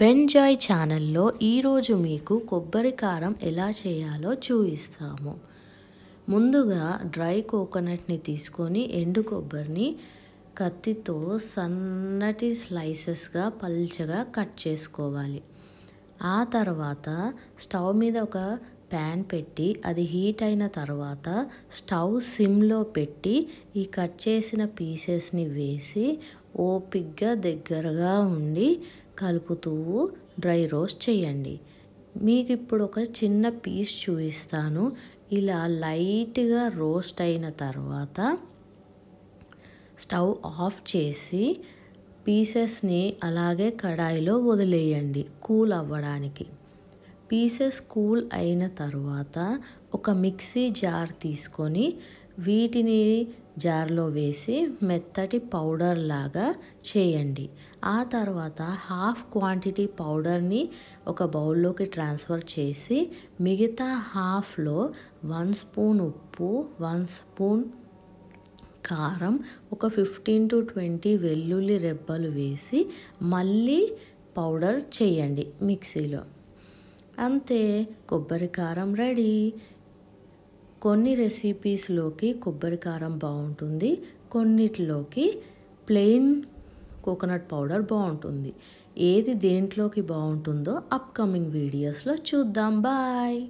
బెంజాయ్ ఛానల్లో ఈరోజు మీకు కొబ్బరి కారం ఎలా చేయాలో చూపిస్తాము ముందుగా డ్రై కోకోనట్ని తీసుకొని ఎండు కొబ్బరిని కత్తితో సన్నటి స్లైసెస్గా పల్చగా కట్ చేసుకోవాలి ఆ తర్వాత స్టవ్ మీద ఒక ప్యాన్ పెట్టి అది హీట్ అయిన తర్వాత స్టవ్ సిమ్లో పెట్టి ఈ కట్ చేసిన పీసెస్ని వేసి ఓపిగ్గా దగ్గరగా ఉండి కలుపుతూ డ్రై రోస్ట్ చేయండి మీకు ఇప్పుడు ఒక చిన్న పీస్ చూపిస్తాను ఇలా లైట్గా రోస్ట్ అయిన తర్వాత స్టవ్ ఆఫ్ చేసి పీసెస్ని అలాగే కడాయిలో వదిలేయండి కూల్ అవ్వడానికి పీసెస్ కూల్ అయిన తర్వాత ఒక మిక్సీ జార్ తీసుకొని వీటిని జార్లో వేసి మెత్తటి పౌడర్ లాగా చేయండి ఆ తర్వాత హాఫ్ క్వాంటిటీ పౌడర్ని ఒక బౌల్లోకి ట్రాన్స్ఫర్ చేసి మిగతా హాఫ్లో వన్ స్పూన్ ఉప్పు వన్ స్పూన్ కారం ఒక ఫిఫ్టీన్ టు ట్వంటీ వెల్లుల్లి రెబ్బలు వేసి మళ్ళీ పౌడర్ చేయండి మిక్సీలో అంతే కొబ్బరి కారం రెడీ కొన్ని రెసిపీస్లోకి కొబ్బరి కారం బాగుంటుంది కొన్నిటిలోకి ప్లెయిన్ కోకోనట్ పౌడర్ బాగుంటుంది ఏది దేంట్లోకి బాగుంటుందో అప్కమింగ్ వీడియోస్లో చూద్దాం బాయ్